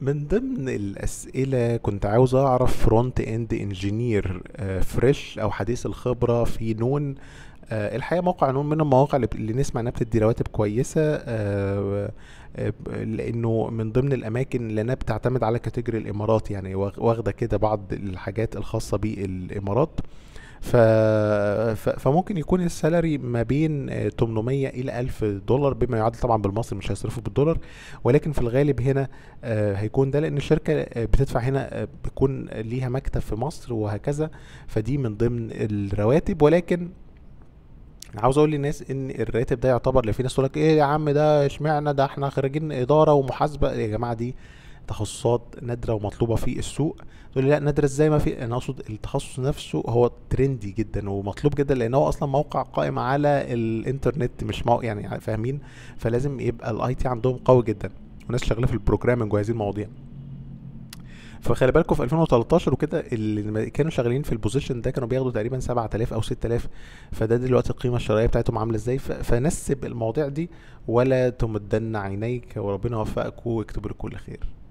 من ضمن الأسئلة كنت عاوز أعرف فرونت إند إنجينير فريش أو حديث الخبرة في نون آه، الحقيقة موقع نون من المواقع اللي نسمع إنها بتدي رواتب كويسة آه، آه، لأنه من ضمن الأماكن اللي أنا بتعتمد على كاتيجوري الإمارات يعني واخدة كده بعض الحاجات الخاصة بالإمارات ف... ف... فممكن يكون السالري ما بين 800 الى 1000 دولار بما يعادل طبعا بالمصري مش هيصرفه بالدولار ولكن في الغالب هنا آه، هيكون ده لان الشركه آه، بتدفع هنا آه، بيكون ليها مكتب في مصر وهكذا فدي من ضمن الرواتب ولكن عاوز اقول للناس ان الراتب ده يعتبر في ناس تقول لك ايه يا عم ده اشمعنى ده احنا خريجين اداره ومحاسبه يا جماعه دي تخصصات نادره ومطلوبه في السوق تقول لي لا نادره ازاي ما في انا اقصد التخصص نفسه هو ترندي جدا ومطلوب جدا لان هو اصلا موقع قائم على الانترنت مش موقع يعني فاهمين فلازم يبقى الاي تي عندهم قوي جدا وناس شغاله في البروجرامنج وهذه المواضيع فخلي بالكم في 2013 وكده اللي كانوا شغالين في البوزيشن ده كانوا بياخدوا تقريبا 7000 او 6000 فده دلوقتي القيمه الشرائيه بتاعتهم عامله ازاي فنسب المواضيع دي ولا تمدن عينيك وربنا يوفقك ويكتب كل خير